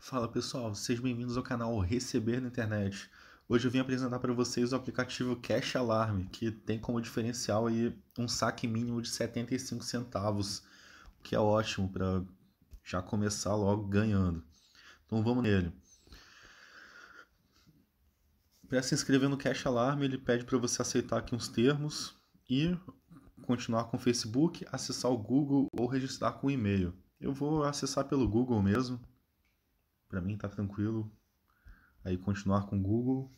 Fala pessoal, sejam bem-vindos ao canal Receber na Internet. Hoje eu vim apresentar para vocês o aplicativo Cash Alarm, que tem como diferencial aí um saque mínimo de 75 centavos, o que é ótimo para já começar logo ganhando. Então vamos nele. Para se inscrever no Cash Alarm, ele pede para você aceitar aqui uns termos e continuar com o Facebook, acessar o Google ou registrar com e-mail. Eu vou acessar pelo Google mesmo, para mim tá tranquilo. Aí continuar com o Google.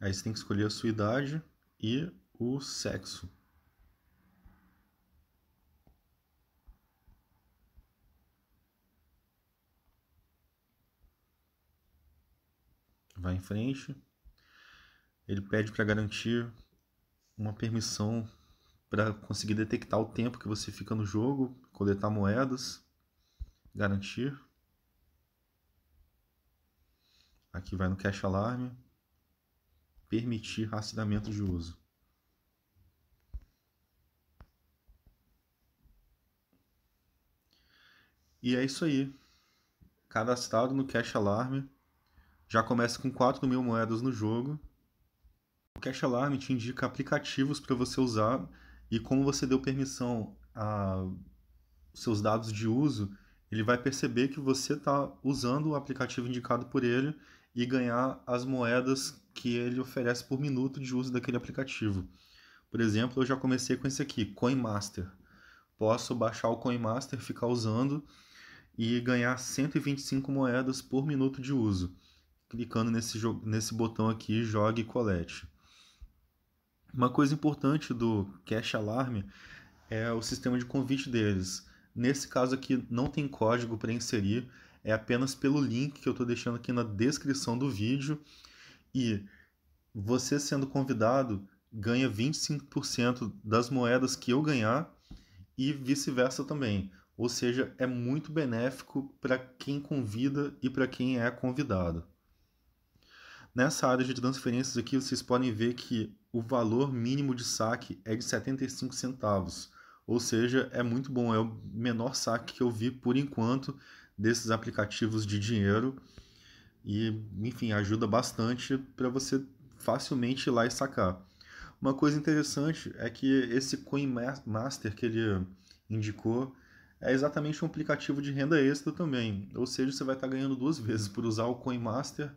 Aí você tem que escolher a sua idade e o sexo. Vai em frente. Ele pede para garantir uma permissão para conseguir detectar o tempo que você fica no jogo, coletar moedas, garantir. Aqui vai no cache alarme, permitir rastreamento de uso. E é isso aí. Cadastrado no cache alarme, já começa com 4 mil moedas no jogo. O cache alarme te indica aplicativos para você usar e como você deu permissão a seus dados de uso, ele vai perceber que você está usando o aplicativo indicado por ele e ganhar as moedas que ele oferece por minuto de uso daquele aplicativo. Por exemplo, eu já comecei com esse aqui, CoinMaster. Posso baixar o CoinMaster, ficar usando e ganhar 125 moedas por minuto de uso, clicando nesse, nesse botão aqui, jogue e colete. Uma coisa importante do Cache Alarm é o sistema de convite deles. Nesse caso aqui não tem código para inserir, é apenas pelo link que eu estou deixando aqui na descrição do vídeo. E você sendo convidado ganha 25% das moedas que eu ganhar e vice-versa também. Ou seja, é muito benéfico para quem convida e para quem é convidado. Nessa área de transferências aqui, vocês podem ver que o valor mínimo de saque é de 75 centavos. Ou seja, é muito bom, é o menor saque que eu vi por enquanto desses aplicativos de dinheiro. E, enfim, ajuda bastante para você facilmente ir lá e sacar. Uma coisa interessante é que esse CoinMaster que ele indicou é exatamente um aplicativo de renda extra também. Ou seja, você vai estar ganhando duas vezes por usar o CoinMaster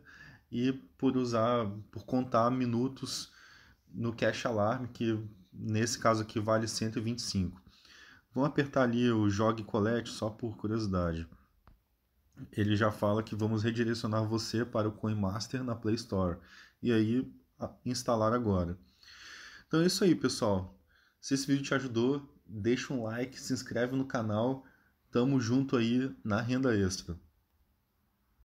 e por usar, por contar minutos no cache alarm, que nesse caso aqui vale 125. Vamos apertar ali o jogue colete só por curiosidade. Ele já fala que vamos redirecionar você para o CoinMaster na Play Store. E aí, instalar agora. Então é isso aí, pessoal. Se esse vídeo te ajudou, deixa um like, se inscreve no canal. Tamo junto aí na renda extra.